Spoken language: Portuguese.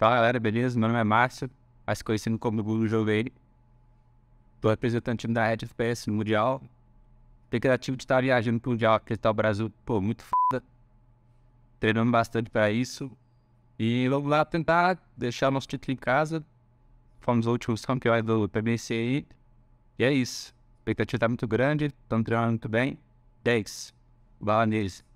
Fala galera, beleza? Meu nome é Márcio, mais conhecido como Google Jogueiro. Estou representando o time da Red FPS no Mundial. Expectativa de estar tá viajando para o Mundial, acreditar tá o Brasil, pô, muito foda. Treinando bastante para isso. E vamos lá tentar deixar nosso título em casa. Fomos os últimos campeões do PBC aí. E é isso. A expectativa está muito grande, estamos treinando muito bem. 10. É Bala neles.